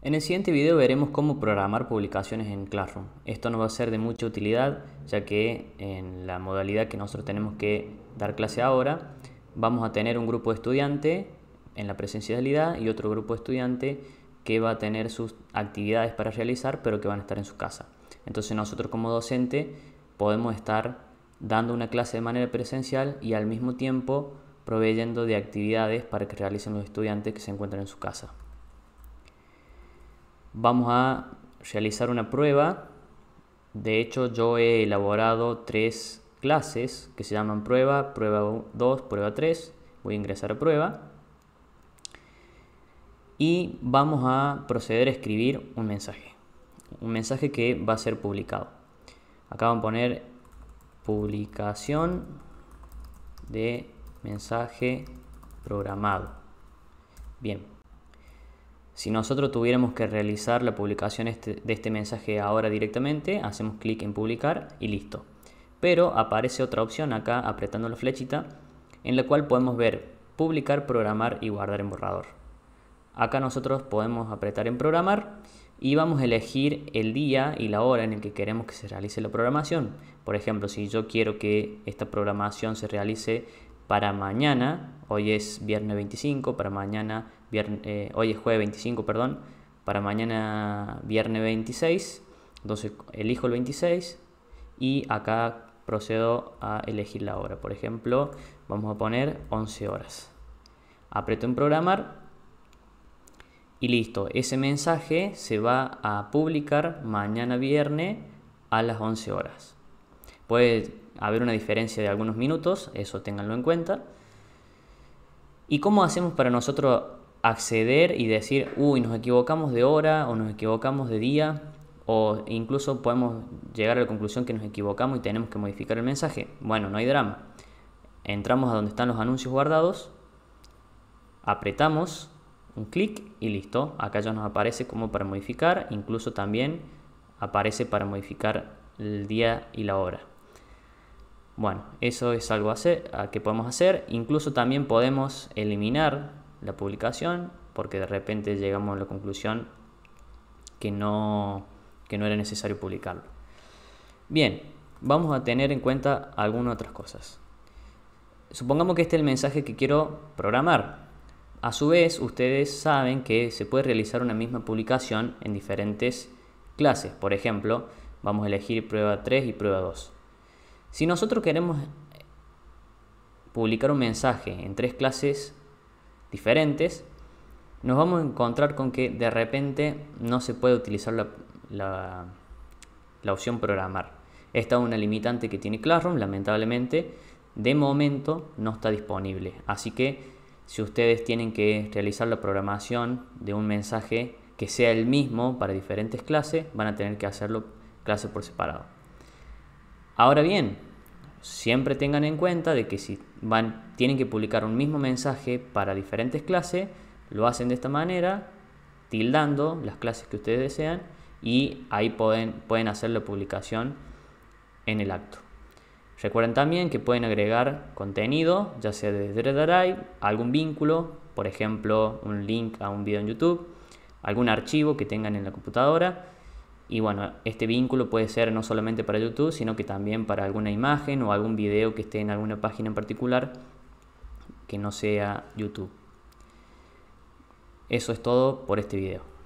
En el siguiente video veremos cómo programar publicaciones en Classroom. Esto nos va a ser de mucha utilidad ya que en la modalidad que nosotros tenemos que dar clase ahora vamos a tener un grupo de estudiantes en la presencialidad y otro grupo de estudiantes que va a tener sus actividades para realizar pero que van a estar en su casa. Entonces nosotros como docente podemos estar dando una clase de manera presencial y al mismo tiempo proveyendo de actividades para que realicen los estudiantes que se encuentran en su casa vamos a realizar una prueba. De hecho, yo he elaborado tres clases que se llaman prueba, prueba 2, prueba 3. Voy a ingresar a prueba. Y vamos a proceder a escribir un mensaje. Un mensaje que va a ser publicado. Acá van a poner publicación de mensaje programado. Bien, si nosotros tuviéramos que realizar la publicación este, de este mensaje ahora directamente, hacemos clic en publicar y listo. Pero aparece otra opción acá apretando la flechita en la cual podemos ver publicar, programar y guardar en borrador. Acá nosotros podemos apretar en programar y vamos a elegir el día y la hora en el que queremos que se realice la programación. Por ejemplo, si yo quiero que esta programación se realice para mañana, hoy es viernes 25, para mañana, viernes, eh, hoy es jueves 25, perdón, para mañana viernes 26, entonces elijo el 26 y acá procedo a elegir la hora. Por ejemplo, vamos a poner 11 horas. Aprieto en programar y listo. Ese mensaje se va a publicar mañana viernes a las 11 horas. Puede haber una diferencia de algunos minutos, eso ténganlo en cuenta. ¿Y cómo hacemos para nosotros acceder y decir, uy, nos equivocamos de hora o nos equivocamos de día? O incluso podemos llegar a la conclusión que nos equivocamos y tenemos que modificar el mensaje. Bueno, no hay drama. Entramos a donde están los anuncios guardados, apretamos un clic y listo. Acá ya nos aparece como para modificar, incluso también aparece para modificar el día y la hora. Bueno, eso es algo que podemos hacer. Incluso también podemos eliminar la publicación porque de repente llegamos a la conclusión que no, que no era necesario publicarlo. Bien, vamos a tener en cuenta algunas otras cosas. Supongamos que este es el mensaje que quiero programar. A su vez, ustedes saben que se puede realizar una misma publicación en diferentes clases. Por ejemplo, vamos a elegir prueba 3 y prueba 2. Si nosotros queremos eh, publicar un mensaje en tres clases diferentes, nos vamos a encontrar con que de repente no se puede utilizar la, opción programar. Esta es una limitante que tiene Classroom, lamentablemente, de momento no está disponible. Así que si ustedes tienen que realizar la programación de un mensaje que sea el mismo para diferentes clases, van a tener que hacerlo clase por separado. Ahora bien, siempre tengan en cuenta de que si tienen que publicar un mismo mensaje para diferentes clases, lo hacen de esta manera, tildando las clases que ustedes desean y ahí pueden, pueden hacer la publicación en el acto. Recuerden también que pueden agregar contenido, ya sea desde Drive, algún vínculo, por ejemplo, un link a un video en YouTube, algún archivo que tengan en la computadora y bueno, este vínculo puede ser no solamente para YouTube, sino que también para alguna imagen o algún video que esté en alguna página en particular que no sea YouTube. Eso es todo por este video.